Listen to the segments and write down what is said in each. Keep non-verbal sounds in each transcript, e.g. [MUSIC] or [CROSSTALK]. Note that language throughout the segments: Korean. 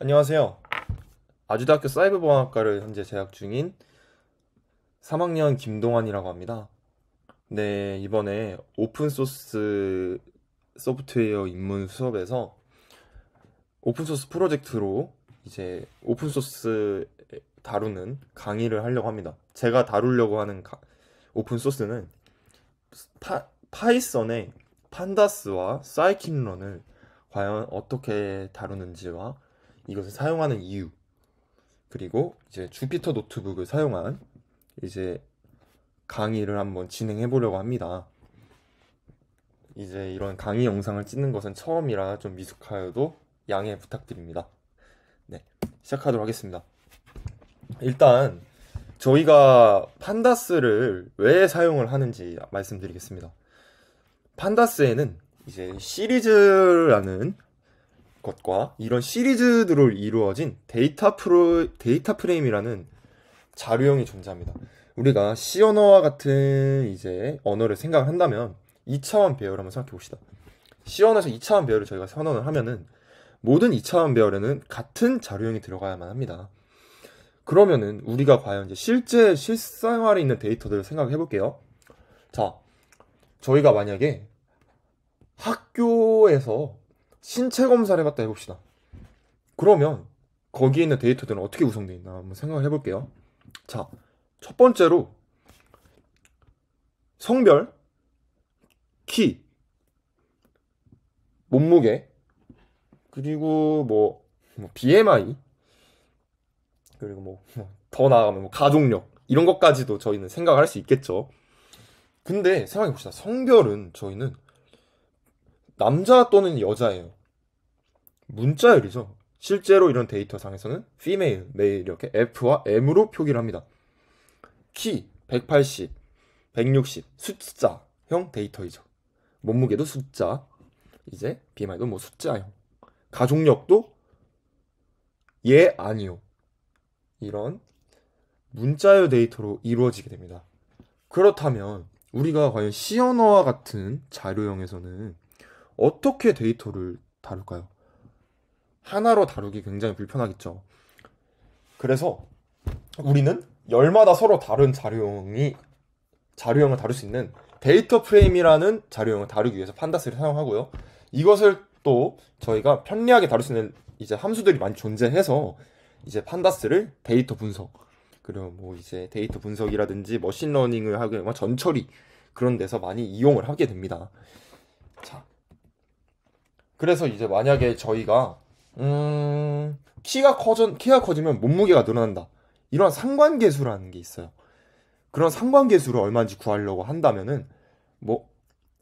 안녕하세요. 아주대학교 사이버보안학과를 현재 재학 중인 3학년 김동환이라고 합니다. 네, 이번에 오픈소스 소프트웨어 입문 수업에서 오픈소스 프로젝트로 이제 오픈소스 다루는 강의를 하려고 합니다. 제가 다루려고 하는 오픈소스는 파, 파이썬의 판다스와 사이킹런을 과연 어떻게 다루는지와 이것을 사용하는 이유 그리고 이제 주피터 노트북을 사용한 이제 강의를 한번 진행해 보려고 합니다. 이제 이런 강의 영상을 찍는 것은 처음이라 좀 미숙하여도 양해 부탁드립니다. 네, 시작하도록 하겠습니다. 일단 저희가 판다스를 왜 사용을 하는지 말씀드리겠습니다. 판다스에는 이제 시리즈라는 것과 이런 시리즈들로 이루어진 데이터 프로 데이터 프레임이라는 자료형이 존재합니다. 우리가 C 언어와 같은 이제 언어를 생각을 한다면 2차원 배열을 한번 생각해 봅시다. C 언어에서 2차원 배열을 저희가 선언을 하면은 모든 2차원 배열에는 같은 자료형이 들어가야만 합니다. 그러면은 우리가 과연 이제 실제 실생활에 있는 데이터들을 생각해 볼게요. 자, 저희가 만약에 학교에서 신체 검사를 해봤다 해봅시다. 그러면 거기에 있는 데이터들은 어떻게 구성되어 있나 한번 생각을 해볼게요. 자, 첫 번째로 성별, 키, 몸무게, 그리고 뭐, 뭐 BMI, 그리고 뭐, 뭐, 더 나아가면 뭐 가족력, 이런 것까지도 저희는 생각할 수 있겠죠. 근데 생각해봅시다. 성별은 저희는 남자 또는 여자예요. 문자열이죠. 실제로 이런 데이터상에서는 female, male 이렇게 F와 M으로 표기를 합니다. 키 180, 160 숫자형 데이터이죠. 몸무게도 숫자, 이제 BMI도 뭐 숫자형. 가족력도 예 아니요 이런 문자열 데이터로 이루어지게 됩니다. 그렇다면 우리가 과연 시언어와 같은 자료형에서는 어떻게 데이터를 다룰까요? 하나로 다루기 굉장히 불편하겠죠. 그래서 우리는 열마다 서로 다른 자료형이 자료형을 다룰 수 있는 데이터 프레임이라는 자료형을 다루기 위해서 판다스를 사용하고요. 이것을 또 저희가 편리하게 다룰 수 있는 이제 함수들이 많이 존재해서 이제 판다스를 데이터 분석 그리고 뭐 이제 데이터 분석이라든지 머신러닝을 하게 되면 전처리 그런 데서 많이 이용을 하게 됩니다. 자, 그래서 이제 만약에 저희가 음, 키가 커져 키가 커지면 몸무게가 늘어난다. 이런 상관계수라는 게 있어요. 그런 상관계수를 얼마인지 구하려고 한다면은 뭐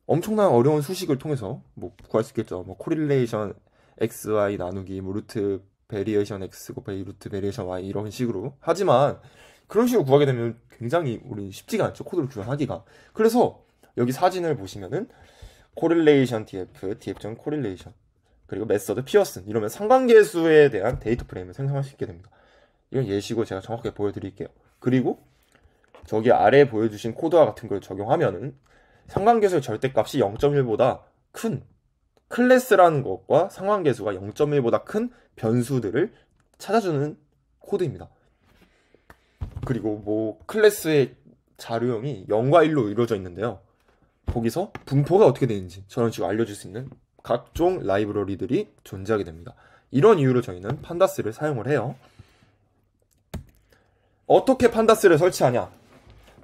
엄청난 어려운 수식을 통해서 뭐 구할 수 있겠죠. 뭐 코릴레이션 xy 나누기 뭐 루트 베리에이션 x 곱하기 루트 베리에이션 y 이런 식으로 하지만 그런 식으로 구하게 되면 굉장히 우리 쉽지가 않죠 코드를 구현하기가 그래서 여기 사진을 보시면은 코릴레이션 DF, DF 전 코릴레이션 그리고 메서드 피어슨 이러면 상관계수에 대한 데이터 프레임을 생성할 수 있게 됩니다. 이건 예시고 제가 정확하게 보여드릴게요. 그리고 저기 아래 보여주신 코드와 같은 걸 적용하면은 상관계수의 절대값이 0.1보다 큰 클래스라는 것과 상관계수가 0.1보다 큰 변수들을 찾아주는 코드입니다. 그리고 뭐 클래스의 자료형이 0과 1로 이루어져 있는데요. 거기서 분포가 어떻게 되는지 저는 지금 알려줄 수 있는 각종 라이브러리들이 존재하게 됩니다. 이런 이유로 저희는 판다스를 사용을 해요. 어떻게 판다스를 설치하냐?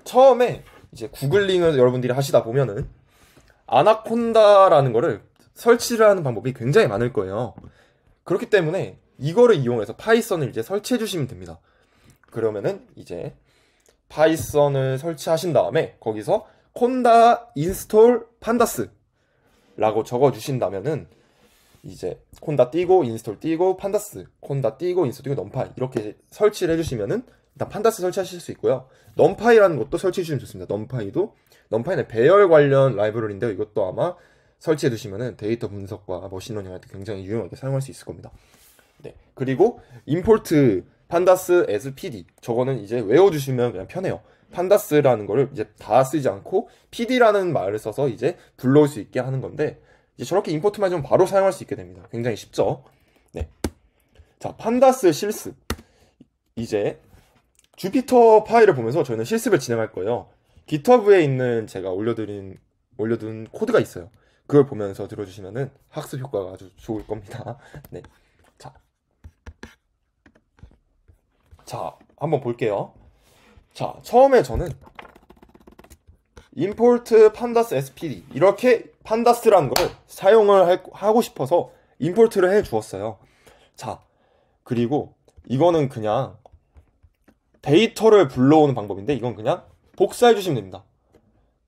처음에 이제 구글링을 여러분들이 하시다 보면은 아나콘다라는 거를 설치를 하는 방법이 굉장히 많을 거예요. 그렇기 때문에 이거를 이용해서 파이썬을 이제 설치해 주시면 됩니다. 그러면은 이제 파이썬을 설치하신 다음에 거기서 콘다 인스톨 판다스라고 적어주신다면은 이제 콘다 띄고 인스톨 띄고 판다스 콘다 띄고 인스톨 띄고 넘파이 이렇게 설치를 해주시면은 일단 판다스 설치하실 수 있고요 넘파이라는 것도 설치해 주시면 좋습니다 넘파이도 넘파이는 배열 관련 라이브러리인데 이것도 아마 설치해 두시면은 데이터 분석과 머신러닝 할 때 굉장히 유용하게 사용할 수 있을 겁니다 네 그리고 임포트 판다스 as pd 저거는 이제 외워주시면 그냥 편해요 판다스라는 거를 이제 다 쓰지 않고 pd라는 말을 써서 이제 불러올 수 있게 하는 건데 이제 저렇게 임포트만 좀 바로 사용할 수 있게 됩니다. 굉장히 쉽죠? 네. 자, 판다스 실습. 이제 Jupyter 파일을 보면서 저희는 실습을 진행할 거예요. GitHub에 있는 제가 올려드린 올려둔 코드가 있어요. 그걸 보면서 들어주시면은 학습 효과가 아주 좋을 겁니다. [LAUGHS] 네. 자. 자, 한번 볼게요. 자, 처음에 저는 import pandas spd 이렇게 pandas라는 걸 사용을 할, 하고 싶어서 import를 해 주었어요. 자, 그리고 이거는 그냥 데이터를 불러오는 방법인데 이건 그냥 복사해 주시면 됩니다.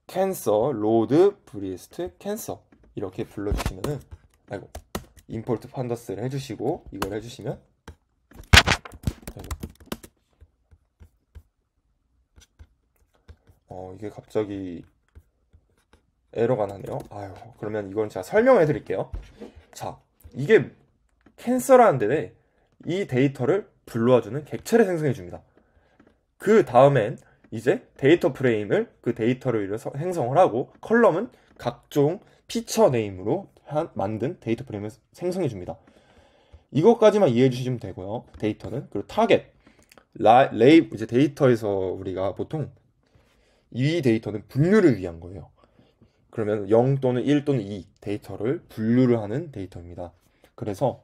cancel load p 캔 e s t c a n 트 캔서 이렇게 불러주시면은 아이고 p a n d a s 를 해주시고 이걸 해주시면 어, 이게 갑자기 에러가 나네요. 아유, 그러면 이건 제가 설명해 드릴게요. 자, 이게 캔서라는 데에 이 데이터를 불러와주는 객체를 생성해 줍니다. 그 다음엔 이제 데이터 프레임을 그데이터를 이뤄서 생성을 하고 컬럼은 각종 피처 네임으로 한, 만든 데이터 프레임을 생성해 줍니다. 이것까지만 이해해 주시면 되고요. 데이터는 그리고 타겟 라, 레이 이제 데이터에서 우리가 보통 이 데이터는 분류를 위한 거예요. 그러면 0 또는 1 또는 2 데이터를 분류를 하는 데이터입니다. 그래서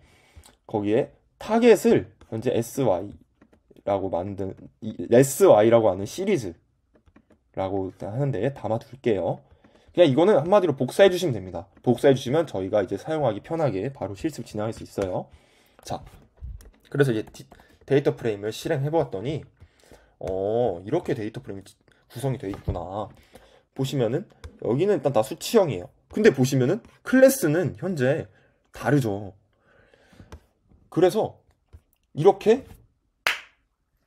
거기에 타겟을 현재 sy라고 만든 sy라고 하는 시리즈라고 하는데 담아둘게요. 그냥 이거는 한마디로 복사해 주시면 됩니다. 복사해 주시면 저희가 이제 사용하기 편하게 바로 실습 진행할 수 있어요. 자, 그래서 이제 데이터 프레임을 실행해 보았더니 어 이렇게 데이터 프레임이 구성이 되어 있구나. 보시면은 여기는 일단 다 수치형이에요. 근데 보시면은 클래스는 현재 다르죠. 그래서 이렇게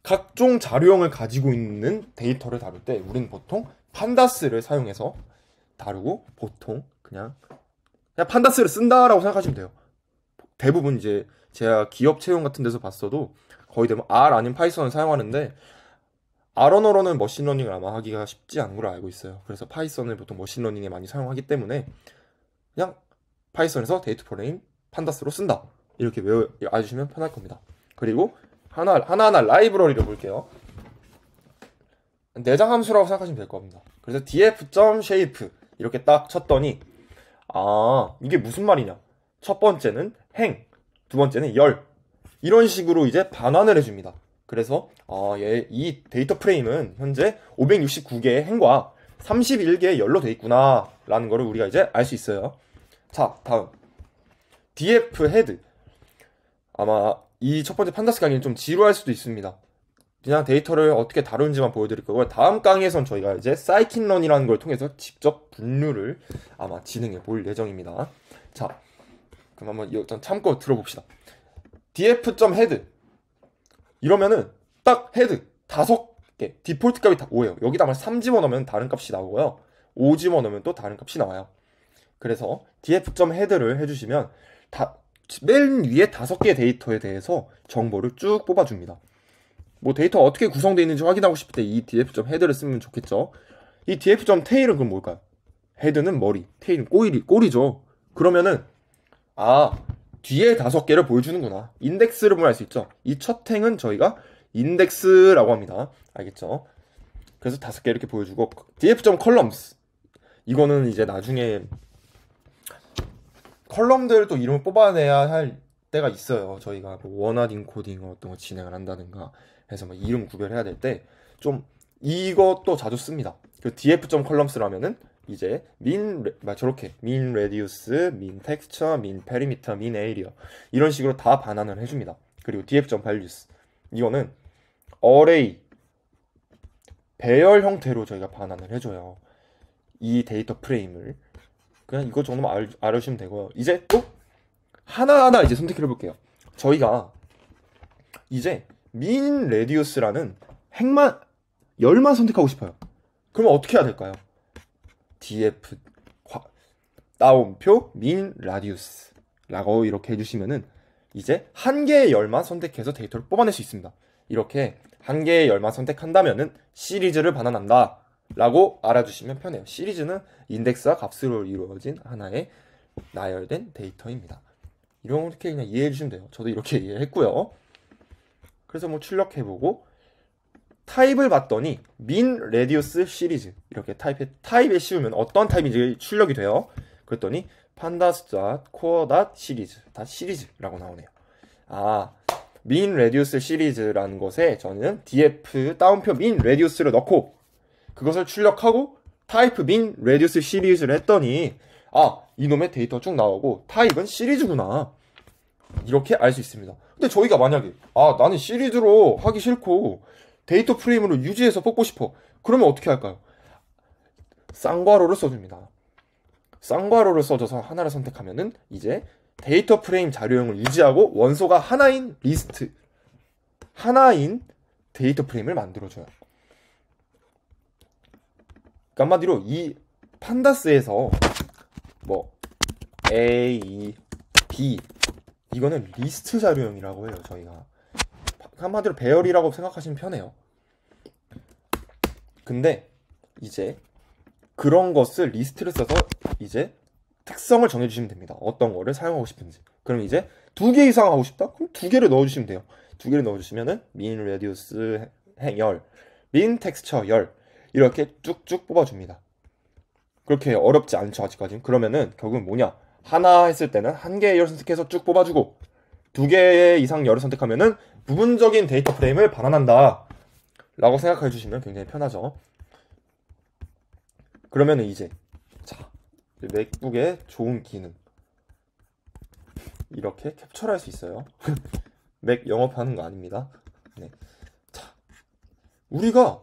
각종 자료형을 가지고 있는 데이터를 다룰 때 우리는 보통 판다스를 사용해서 다루고 보통 그냥 그냥 판다스를 쓴다라고 생각하시면 돼요. 대부분 이제 제가 기업 채용 같은 데서 봤어도 거의 대부분 R 아닌 파이썬을 사용하는데 아론어로는 머신러닝을 아마 하기가 쉽지 않은 걸로 알고 있어요. 그래서 파이썬을 보통 머신러닝에 많이 사용하기 때문에 그냥 파이썬에서 데이터 프레임 판다스로 쓴다. 이렇게 외워 아주시면 편할 겁니다. 그리고 하나 하나하나 라이브러리를 볼게요. 내장 함수라고 생각하시면 될 겁니다. 그래서 df.shape 이렇게 딱 쳤더니 아 이게 무슨 말이냐? 첫 번째는 행, 두 번째는 열 이런 식으로 이제 반환을 해줍니다. 그래서 어, 예, 이 데이터 프레임은 현재 569개의 행과 31개의 열로 돼 있구나 라는 거를 우리가 이제 알 수 있어요. 자, 다음. DF 헤드. 아마 이 첫 번째 판다스 강의는 좀 지루할 수도 있습니다. 그냥 데이터를 어떻게 다루는지만 보여드릴 거고요. 다음 강의에선 저희가 이제 사이킨런이라는 걸 통해서 직접 분류를 아마 진행해 볼 예정입니다. 자, 그럼 한번 참고 들어봅시다. df.head 이러면은 딱 헤드 다섯 개 디폴트 값이 다 5예요. 여기다가 3 집어넣으면 다른 값이 나오고요. 5 집어넣으면 또 다른 값이 나와요. 그래서 df.head를 해주시면 다, 맨 위에 다섯 개 데이터에 대해서 정보를 쭉 뽑아줍니다. 뭐 데이터 어떻게 구성되어 있는지 확인하고 싶을 때 이 df.head를 쓰면 좋겠죠. 이 df.tail은 그럼 뭘까요? 헤드는 머리, 테일은 꼬리, 꼬리죠. 그러면은 아 뒤에 다섯 개를 보여주는구나. 인덱스를 보면 알 수 있죠. 이 첫 행은 저희가 인덱스라고 합니다. 알겠죠? 그래서 다섯 개 이렇게 보여주고 df.columns 이거는 이제 나중에 컬럼들을 또 이름을 뽑아내야 할 때가 있어요. 저희가 뭐 원앗 인코딩 어떤 거 진행을 한다든가 해서 막 이름 구별해야 될 때 좀 이것도 자주 씁니다. 그 df.columns라면은 이제 민막 저렇게 민 레디우스, 민 텍스처, 민 페리미터, 민 에이리어 이런 식으로 다 반환을 해줍니다. 그리고 d f v a l 스 이거는 어레이 배열 형태로 저희가 반환을 해줘요. 이 데이터 프레임을 그냥 이거 정도만 알, 알으시면 되고요. 이제 또 하나하나 이제 선택해 볼게요. 저희가 이제 민 레디우스라는 핵만 열만 선택하고 싶어요. 그러면 어떻게 해야 될까요? df 따옴표 min radius라고 이렇게 해주시면은 이제 한 개의 열만 선택해서 데이터를 뽑아낼 수 있습니다. 이렇게 한 개의 열만 선택한다면은 시리즈를 반환한다. 라고 알아주시면 편해요. 시리즈는 인덱스와 값으로 이루어진 하나의 나열된 데이터입니다. 이렇게 그냥 이해해 주시면 돼요. 저도 이렇게 [LAUGHS] 이해했고요. 그래서 뭐 출력해보고 타입을 봤더니 민 레디우스 시리즈 이렇게 타입에 타입에 씌우면 어떤 타입인지 출력이 돼요. 그랬더니 판다스닷 코어닷 시리즈 다 시리즈라고 나오네요. 아, 민 레디우스 시리즈라는 것에 저는 df 다운표 민 레디우스를 넣고 그것을 출력하고 타입 민 레디우스 시리즈를 했더니 아, 이놈의 데이터 쭉 나오고 타입은 시리즈구나. 이렇게 알 수 있습니다. 근데 저희가 만약에 아, 나는 시리즈로 하기 싫고 데이터 프레임으로 유지해서 뽑고 싶어. 그러면 어떻게 할까요? 쌍괄호를 써줍니다. 쌍괄호를 써줘서 하나를 선택하면은 이제 데이터 프레임 자료형을 유지하고 원소가 하나인 리스트, 하나인 데이터 프레임을 만들어줘요. 그러니까 한마디로 이 판다스에서 뭐 A, e, B 이거는 리스트 자료형이라고 해요 저희가 한마디로 배열이라고 생각하시면 편해요 근데 이제 그런 것을 리스트를 써서 이제 특성을 정해주시면 됩니다. 어떤 거를 사용하고 싶은지. 그럼 이제 두 개 이상 하고 싶다? 그럼 두 개를 넣어주시면 돼요. 두 개를 넣어주시면은 민 레디우스 행열, 민 텍스처 열 이렇게 쭉쭉 뽑아줍니다. 그렇게 어렵지 않죠 아직까지는. 그러면은 결국은 뭐냐? 하나 했을 때는 한 개의 열 선택해서 쭉 뽑아주고 두 개의 이상 열을 선택하면은 부분적인 데이터 프레임을 반환한다. 라고 생각해 주시면 굉장히 편하죠. 그러면 이제 자 맥북의 좋은 기능 이렇게 캡처를 할 수 있어요. [LAUGHS] 맥 영업하는 거 아닙니다. 네. 자, 우리가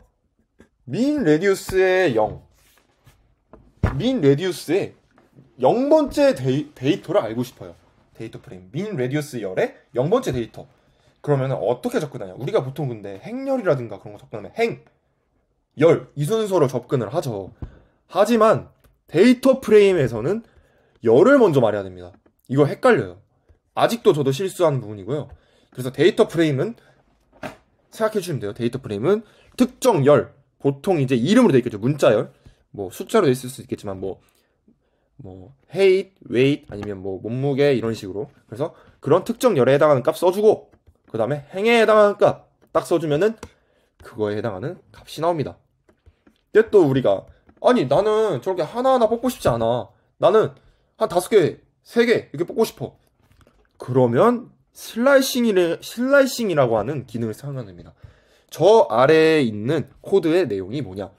민 레디우스의 0, 민 레디우스의 0번째 데이, 데이터를 알고 싶어요. 데이터 프레임. 민 레디우스 열의 0번째 데이터. 그러면 어떻게 접근하냐? 우리가 보통 근데 행렬이라든가 그런 거 접근하면 행, 열, 이 순서로 접근을 하죠. 하지만 데이터 프레임에서는 열을 먼저 말해야 됩니다. 이거 헷갈려요. 아직도 저도 실수하는 부분이고요. 그래서 데이터 프레임은 생각해 주시면 돼요. 데이터 프레임은 특정 열, 보통 이제 이름으로 되어 있겠죠. 문자열, 뭐 숫자로 되어 있을 수 있겠지만 뭐, 뭐 헤이트, 웨이트 아니면 뭐 몸무게 이런 식으로. 그래서 그런 특정 열에 해당하는 값 써주고 그 다음에 행에 해당하는 값 딱 써주면은 그거에 해당하는 값이 나옵니다. 근데 또 우리가 아니 나는 저렇게 하나하나 뽑고 싶지 않아. 나는 한 다섯 개, 세 개 이렇게 뽑고 싶어. 그러면 슬라이싱이를, 슬라이싱이라고 하는 기능을 사용합니다. 저 아래에 있는 코드의 내용이 뭐냐?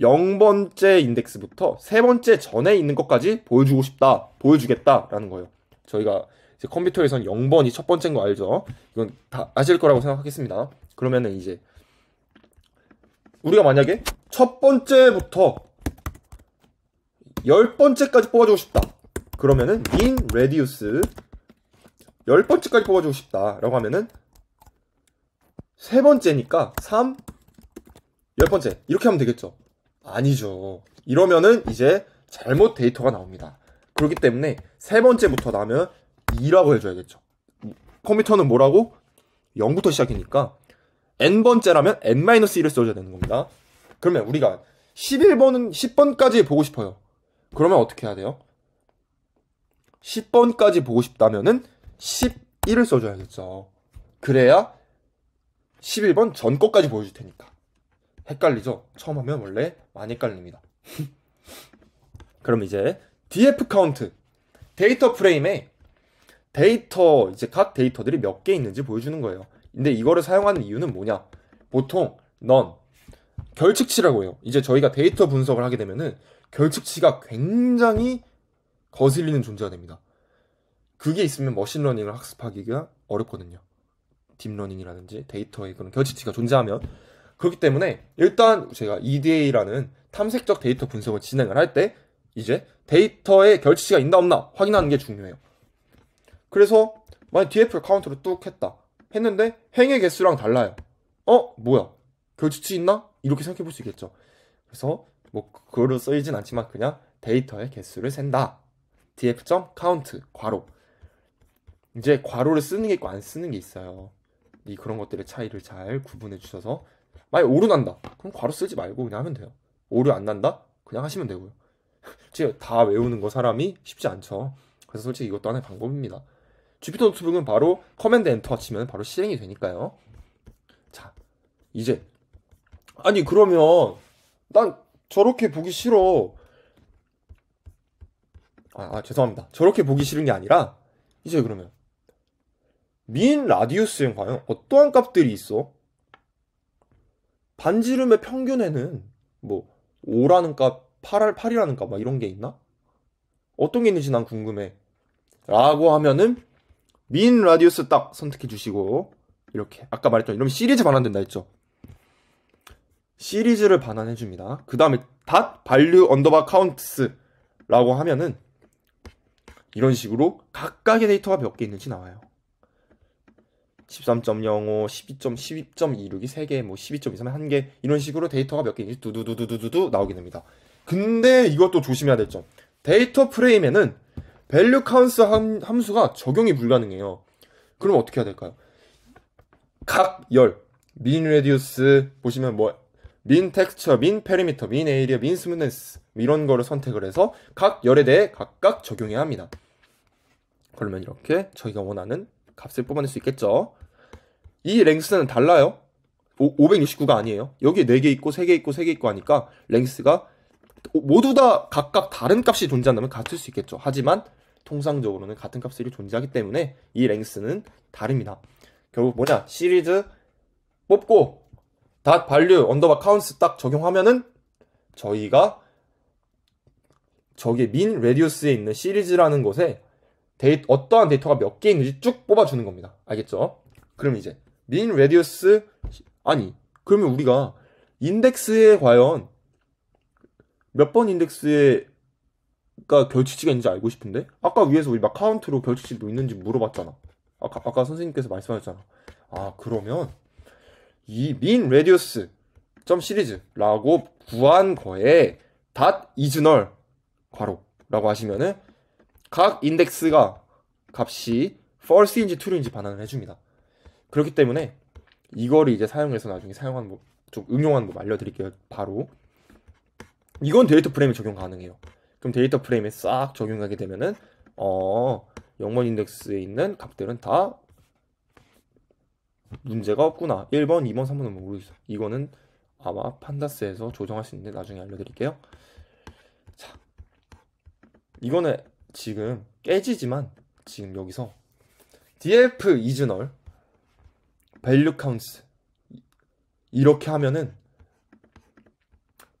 0번째 인덱스부터 3번째 전에 있는 것까지 보여주고 싶다, 보여주겠다라는 거예요. 저희가 이제 컴퓨터에선 0번이 첫 번째인 거 알죠? 이건 다 아실 거라고 생각하겠습니다. 그러면은 이제 우리가 만약에 첫 번째부터 1 0 번째까지 뽑아주고 싶다. 그러면은 min radius 열 번째까지 뽑아주고 싶다라고 하면은 세 번째니까 3, 1 0 번째 이렇게 하면 되겠죠? 아니죠. 이러면은 이제 잘못 데이터가 나옵니다. 그렇기 때문에 세 번째부터 나면 2라고 해줘야겠죠. 컴퓨터는 뭐라고? 0부터 시작이니까 n번째라면 n-1을 써줘야 되는 겁니다. 그러면 우리가 11번은 10번까지 보고 싶어요. 그러면 어떻게 해야 돼요? 10번까지 보고 싶다면은 11을 써줘야겠죠. 그래야 11번 전 거까지 보여줄 테니까. 헷갈리죠? 처음 하면 원래 많이 헷갈립니다. [LAUGHS] 그럼 이제 df 카운트 데이터 프레임에 데이터 이제 각 데이터들이 몇 개 있는지 보여주는 거예요. 근데 이거를 사용하는 이유는 뭐냐? 보통 넌 결측치라고 해요. 이제 저희가 데이터 분석을 하게 되면은 결측치가 굉장히 거슬리는 존재가 됩니다. 그게 있으면 머신러닝을 학습하기가 어렵거든요. 딥러닝이라든지 데이터의 그런 결측치가 존재하면 그렇기 때문에 일단 제가 EDA라는 탐색적 데이터 분석을 진행을 할 때 이제 데이터의 결측치가 있나 없나 확인하는 게 중요해요. 그래서 만약 DF를 카운트로 뚝 했다. 했는데 행의 개수랑 달라요. 어? 뭐야? 교주치 있나? 이렇게 생각해 볼 수 있겠죠. 그래서 뭐 그거로 쓰이진 않지만 그냥 데이터의 개수를 센다. df.count 괄호 이제 괄호를 쓰는 게 있고 안 쓰는 게 있어요. 이 그런 것들의 차이를 잘 구분해 주셔서 만약 오류 난다. 그럼 괄호 쓰지 말고 그냥 하면 돼요. 오류 안 난다? 그냥 하시면 되고요. 지금 [LAUGHS] 다 외우는 거 사람이 쉽지 않죠. 그래서 솔직히 이것도 하나의 방법입니다. 주피터 노트북은 바로 커맨드 엔터 치면 바로 실행이 되니까요. 자, 이제 아니 그러면 난 저렇게 보기 싫어. 아, 아 죄송합니다. 저렇게 보기 싫은 게 아니라 이제 그러면 민라디우스에 과연 어떠한 값들이 있어? 반지름의 평균에는 뭐 5라는 값, 8알 8이라는 값 막 이런 게 있나? 어떤 게 있는지 난 궁금해. 라고 하면은 민 라디우스 딱 선택해 주시고 이렇게 아까 말했던 이러면 시리즈 반환된다 했죠 시리즈를 반환해 줍니다 그 다음에 닷 v 류 언더바 카운트스 라고 하면은 이런 식으로 각각의 데이터가 몇 개 있는지 나와요 13.05, 12.12.26이 3개, 뭐 12.23은 1개 이런 식으로 데이터가 몇 개 있는지 두두두두두두 나오게 됩니다 근데 이것도 조심해야 될 점 데이터 프레임에는 밸류 카운스 함, 수가 적용이 불가능해요. 그럼 어떻게 해야 될까요? 각 열, 민 레디우스 보시면 뭐 민 텍스처, 민 페리미터, 민 에이리어, 민 스무네스 이런 거를 선택을 해서 각 열에 대해 각각 적용해야 합니다. 그러면 이렇게 저희가 원하는 값을 뽑아낼 수 있겠죠. 이 랭스는 달라요. 오, 569가 아니에요. 여기 에 4개 있고 3개 있고 3개 있고 하니까 랭스가 모두 다 각각 다른 값이 존재한다면 같을 수 있겠죠. 하지만 통상적으로는 같은 값들이 존재하기 때문에 이 랭스는 다릅니다. 결국 뭐냐? 시리즈 뽑고 닷 발류 언더바 카운스 딱 적용하면은 저희가 저게 민 레디우스에 있는 시리즈라는 것에 데이, 어떠한 데이터가 몇 개 있는지 쭉 뽑아주는 겁니다. 알겠죠? 그럼 이제 민 레디우스 아니 그러면 우리가 인덱스에 과연 몇 번 인덱스에 가 결칙지가 있는지 알고 싶은데 아까 위에서 우리 막 카운트로 결칙지뭐 있는지 물어봤잖아. 아까 아까 선생님께서 말씀하셨잖아. 아 그러면 이민 레디우스 점 시리즈라고 구한 거에 닷 이즈널 괄호라고 하시면은 각 인덱스가 값이 false인지 true인지 반환을 해줍니다. 그렇기 때문에 이거를 이제 사용해서 나중에 사용하는 뭐, 법, 좀응용하는법 알려드릴게요. 바로 이건 데이터 프레임에 적용 가능해요. 그럼 데이터 프레임에 싹 적용하게 되면은 어, 영번 인덱스에 있는 값들은 다 문제가 없구나. 1번, 2번, 3번은 뭐 모르겠어. 이거는 아마 판다스에서 조정할 수 있는데 나중에 알려드릴게요. 자, 이거는 지금 깨지지만 지금 여기서 df 이즈널 value counts 이렇게 하면은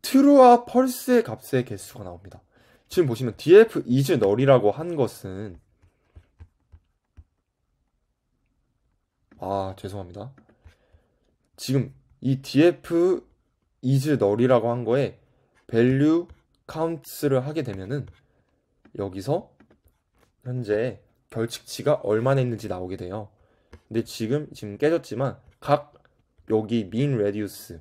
true와 false의 값의 개수가 나옵니다. 지금 보시면 df is null이라고 한 것은 아 죄송합니다. 지금 이 df is null이라고 한 거에 value counts를 하게 되면은 여기서 현재 결측치가 얼마나 있는지 나오게 돼요. 근데 지금 지금 깨졌지만 각 여기 mean radius,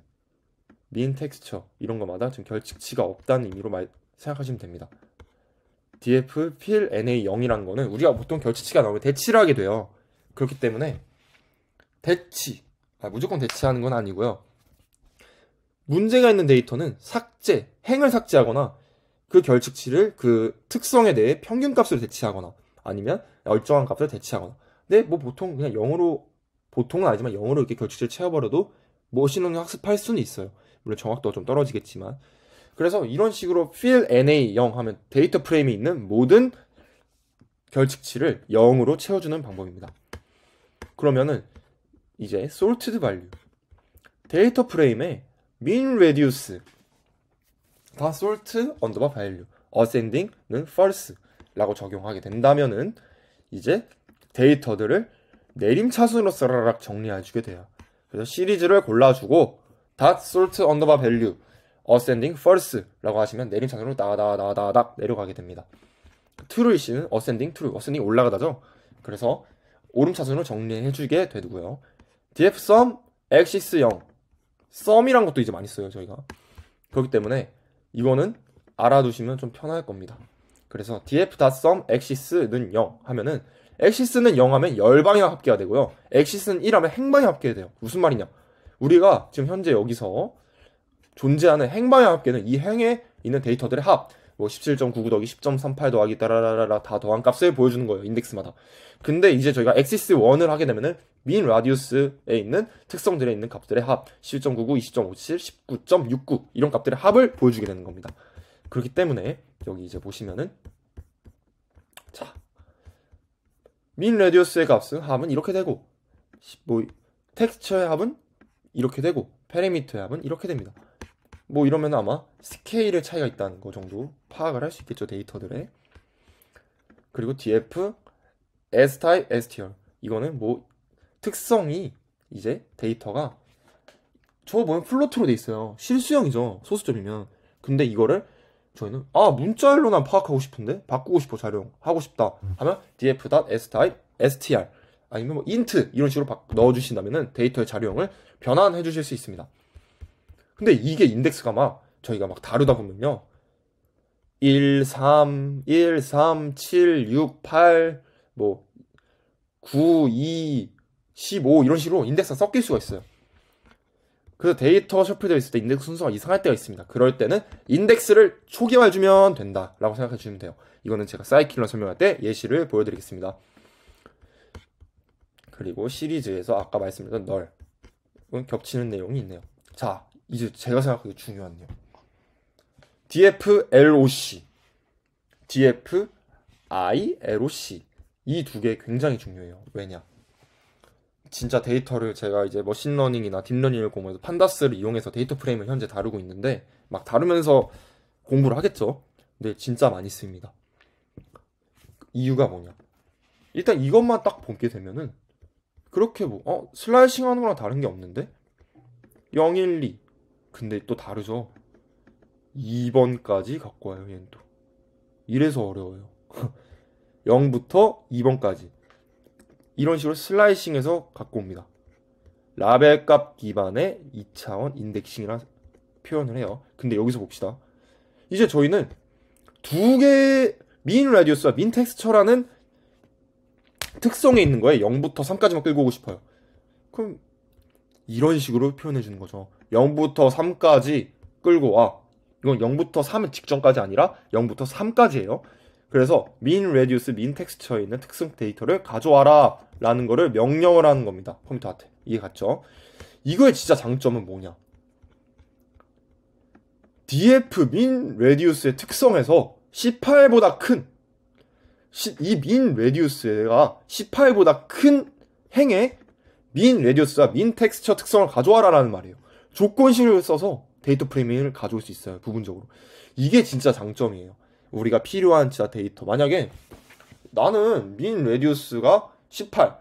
mean texture 이런 거마다 지금 결측치가 없다는 의미로 말, 생각하시면 됩니다. DF 필 NA 0이란 거는 우리가 보통 결치치가 나오면 대치를 하게 돼요. 그렇기 때문에 대치, 아, 무조건 대치하는 건 아니고요. 문제가 있는 데이터는 삭제, 행을 삭제하거나 그 결측치를 그 특성에 대해 평균 값으로 대치하거나 아니면 열정한 값을 대치하거나. 근데 뭐 보통 그냥 영으로 보통은 아니지만 영으로 이렇게 결측치를 채워버려도 머신러 학습할 수는 있어요. 물론 정확도가 좀 떨어지겠지만 그래서 이런 식으로 fill na 0 하면 데이터 프레임이 있는 모든 결측치를 0으로 채워주는 방법입니다. 그러면은 이제 sorted value 데이터 프레임에 min reduce 다 sort 언더바 value ascending는 false라고 적용하게 된다면은 이제 데이터들을 내림차순으로 쓰라락 정리해주게 돼요. 그래서 시리즈를 골라주고 닷 솔트 언더바 밸류 ascending first라고 하시면 내림차순으로 나다다다닥 내려가게 됩니다. true의 씨는 ascending true, ascending 올라가다죠. 그래서 오름차순으로 정리해주게 되고요. df sum axis 0 sum이란 것도 이제 많이 써요 저희가. 그렇기 때문에 이거는 알아두시면 좀 편할 겁니다. 그래서 df.sum axis는 0 하면은 axis는 0하면 열방향 합계가 되고요. axis는 1하면 행방향 합계가 돼요. 무슨 말이냐? 우리가 지금 현재 여기서 존재하는 행방의 합계는 이 행에 있는 데이터들의 합, 뭐17.99 더하기 10.38 더하기 따라라라 다 더한 값을 보여주는 거예요. 인덱스마다. 근데 이제 저희가 엑시스 1을 하게 되면은 민 라디우스에 있는 특성들에 있는 값들의 합 17.99, 20.57, 19.69 이런 값들의 합을 보여주게 되는 겁니다. 그렇기 때문에 여기 이제 보시면은 자. 민 라디우스의 값은 합은 이렇게 되고 뭐 텍스처의 합은 이렇게 되고 페리미터의 합은 이렇게 됩니다. 뭐 이러면 아마 스케일의 차이가 있다는 거 정도 파악을 할 수 있겠죠 데이터들의 그리고 df s 타입 str 이거는 뭐 특성이 이제 데이터가 저거 보면 플로트로 돼 있어요 실수형이죠 소수점이면 근데 이거를 저희는 아 문자열로 난 파악하고 싶은데 바꾸고 싶어 자료 용 하고 싶다 하면 df s 타입 str 아니면 뭐 int 이런 식으로 넣어주신다면은 데이터의 자료형을 변환해 주실 수 있습니다. 근데 이게 인덱스가 막 저희가 막 다루다 보면요. 1, 3, 1, 3, 7, 6, 8, 뭐, 9, 2, 15 이런 식으로 인덱스가 섞일 수가 있어요. 그래서 데이터 쇼플되어 있을 때 인덱스 순서가 이상할 때가 있습니다. 그럴 때는 인덱스를 초기화해주면 된다라고 생각해 주시면 돼요. 이거는 제가 사이킬러 설명할 때 예시를 보여드리겠습니다. 그리고 시리즈에서 아까 말씀드렸던 널 겹치는 내용이 있네요. 자, 이제 제가 생각하기에 중요한 요 DFLOC, DFILOC 이 두 개 굉장히 중요해요. 왜냐? 진짜 데이터를 제가 이제 머신러닝이나 딥러닝을 공부해서 뭐 판다스를 이용해서 데이터 프레임을 현재 다루고 있는데 막 다루면서 공부를 하겠죠. 근데 진짜 많이 씁니다. 이유가 뭐냐? 일단 이것만 딱 보게 되면은 그렇게 뭐 어, 슬라이싱 하는 거랑 다른 게 없는데 012, 근데 또 다르죠. 2번까지 갖고 와요, 얘는 또. 이래서 어려워요. 0부터 [LAUGHS] 2번까지. 이런 식으로 슬라이싱해서 갖고 옵니다. 라벨 값 기반의 2차원 인덱싱이라 표현을 해요. 근데 여기서 봅시다. 이제 저희는 두 개의 민라디오스와민 텍스처라는 특성에 있는 거에 0부터 3까지만 끌고 오고 싶어요. 그럼 이런 식으로 표현해 주는 거죠. 0부터 3까지 끌고 와. 이건 0부터 3 직전까지 아니라 0부터 3까지예요. 그래서 min reduce, min texture에 있는 특성 데이터를 가져와라 라는 거를 명령을 하는 겁니다. 컴퓨터한테. 이해 갔죠? 이거의 진짜 장점은 뭐냐? df min reduce의 특성에서 18보다 큰 이 min reduce가 18보다 큰 행에 min reduce와 min texture 특성을 가져와라라는 말이에요. 조건식을 써서 데이터 프레임을 가져올 수 있어요. 부분적으로. 이게 진짜 장점이에요. 우리가 필요한 진짜 데이터. 만약에 나는 민 레디우스가 18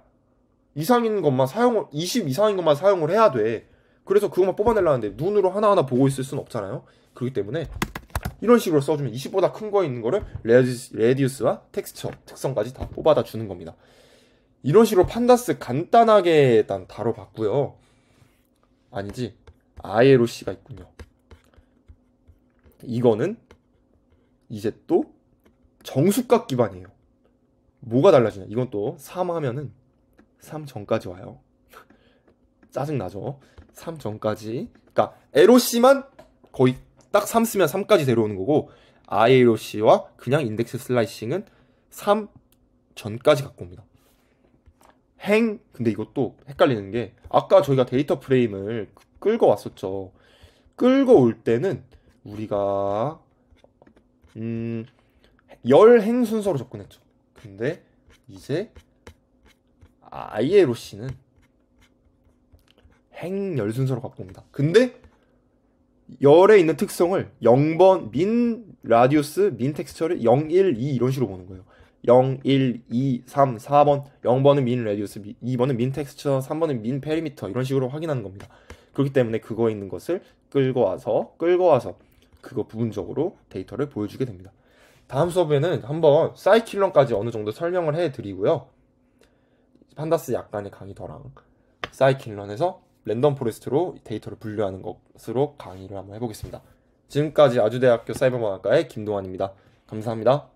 이상인 것만 사용을 20 이상인 것만 사용을 해야 돼. 그래서 그것만 뽑아내려는데 눈으로 하나하나 보고 있을 수는 없잖아요. 그렇기 때문에 이런 식으로 써주면 20보다 큰 거에 있는 거를 레디우스, 와 텍스처, 특성까지 다 뽑아다 주는 겁니다. 이런 식으로 판다스 간단하게 일단 다뤄봤고요. 아니지. 아에로 c 가 있군요. 이거는 이제 또 정수값 기반이에요. 뭐가 달라지냐? 이건 또 3 하면은 3 전까지 와요. [LAUGHS] 짜증나죠? 3 전까지. 그러니까 에로 c 만 거의 딱 3 쓰면 3까지 데려오는 거고 아 l 로씨와 그냥 인덱스 슬라이싱은 3 전까지 갖고 옵니다. 행 근데 이것도 헷갈리는 게 아까 저희가 데이터 프레임을 끌고 왔었죠. 끌고 올 때는 우리가 음, 열 행 순서로 접근했죠. 근데 이제 아이에로 씨는 행 열 순서로 갖고 옵니다. 근데 열에 있는 특성을 0번 민 라디우스 민 텍스처를 0, 1, 2 이런 식으로 보는 거예요. 0, 1, 2, 3, 4번 0번은 민 라디우스 2번은 민 텍스처 3번은 민 페리미터 이런 식으로 확인하는 겁니다. 그렇기 때문에 그거 있는 것을 끌고 와서 끌고 와서 그거 부분적으로 데이터를 보여주게 됩니다. 다음 수업에는 한번 사이킬런까지 어느 정도 설명을 해드리고요. 판다스 약간의 강의더랑 사이킬런에서 랜덤 포레스트로 데이터를 분류하는 것으로 강의를 한번 해보겠습니다. 지금까지 아주대학교 사이버문학과의 김동환입니다. 감사합니다.